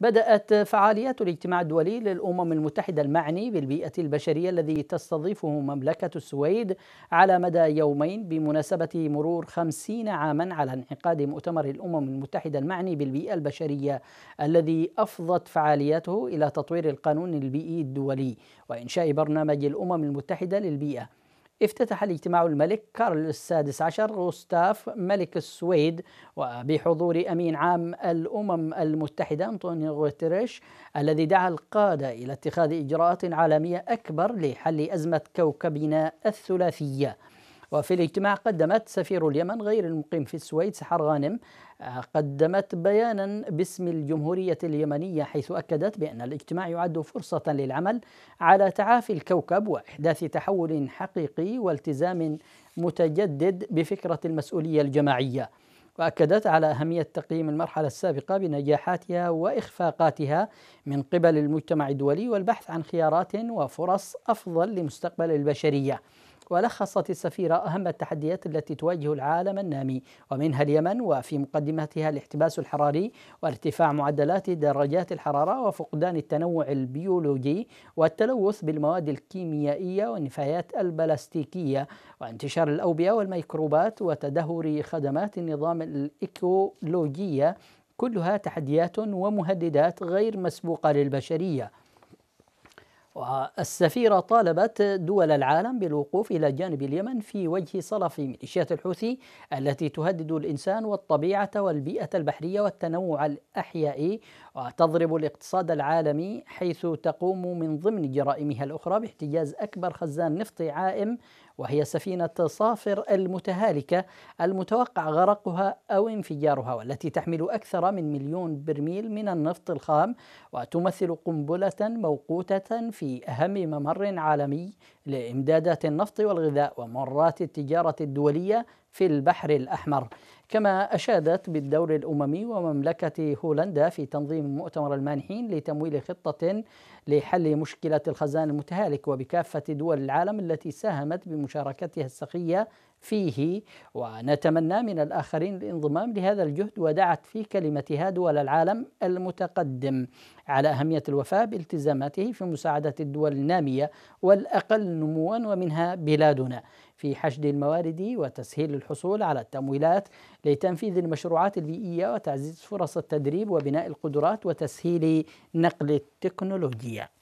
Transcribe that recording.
بدأت فعاليات الاجتماع الدولي للأمم المتحدة المعني بالبيئة البشرية الذي تستضيفه مملكة السويد على مدى يومين بمناسبة مرور خمسين عاما على انعقاد مؤتمر الأمم المتحدة المعني بالبيئة البشرية الذي أفضت فعالياته إلى تطوير القانون البيئي الدولي وإنشاء برنامج الأمم المتحدة للبيئة افتتح الاجتماع الملك كارل السادس عشر غوستاف ملك السويد وبحضور أمين عام الأمم المتحدة أنطونيو غوتريش الذي دعا القادة إلى اتخاذ إجراءات عالمية أكبر لحل أزمة كوكبنا الثلاثية وفي الاجتماع قدمت سفير اليمن غير المقيم في السويد سحر غانم آه، قدمت بيانا باسم الجمهورية اليمنية حيث أكدت بأن الاجتماع يعد فرصة للعمل على تعافي الكوكب وإحداث تحول حقيقي والتزام متجدد بفكرة المسؤولية الجماعية وأكدت على أهمية تقييم المرحلة السابقة بنجاحاتها وإخفاقاتها من قبل المجتمع الدولي والبحث عن خيارات وفرص أفضل لمستقبل البشرية ولخصت السفيرة أهم التحديات التي تواجه العالم النامي ومنها اليمن وفي مقدمتها الاحتباس الحراري وارتفاع معدلات درجات الحرارة وفقدان التنوع البيولوجي والتلوث بالمواد الكيميائية والنفايات البلاستيكية وانتشار الأوبئة والميكروبات وتدهور خدمات النظام الإيكولوجية كلها تحديات ومهددات غير مسبوقة للبشرية والسفيرة طالبت دول العالم بالوقوف إلى جانب اليمن في وجه صلف ميليشيات الحوثي التي تهدد الإنسان والطبيعة والبيئة البحرية والتنوع الأحيائي وتضرب الاقتصاد العالمي حيث تقوم من ضمن جرائمها الأخرى باحتجاز أكبر خزان نفط عائم وهي سفينة صافر المتهالكة المتوقع غرقها أو انفجارها والتي تحمل أكثر من مليون برميل من النفط الخام وتمثل قنبلة موقوتة في أهم ممر عالمي لإمدادات النفط والغذاء ومرات التجارة الدولية في البحر الأحمر كما أشادت بالدور الأممي ومملكة هولندا في تنظيم مؤتمر المانحين لتمويل خطة لحل مشكلة الخزان المتهالك وبكافة دول العالم التي ساهمت بمشاركتها السخية فيه ونتمنى من الآخرين الانضمام لهذا الجهد ودعت في كلمتها دول العالم المتقدم على أهمية الوفاء بالتزاماته في مساعدة الدول النامية والأقل نموا ومنها بلادنا في حشد الموارد وتسهيل الحصول على التمويلات لتنفيذ المشروعات البيئية وتعزيز فرص التدريب وبناء القدرات وتسهيل نقل التكنولوجيا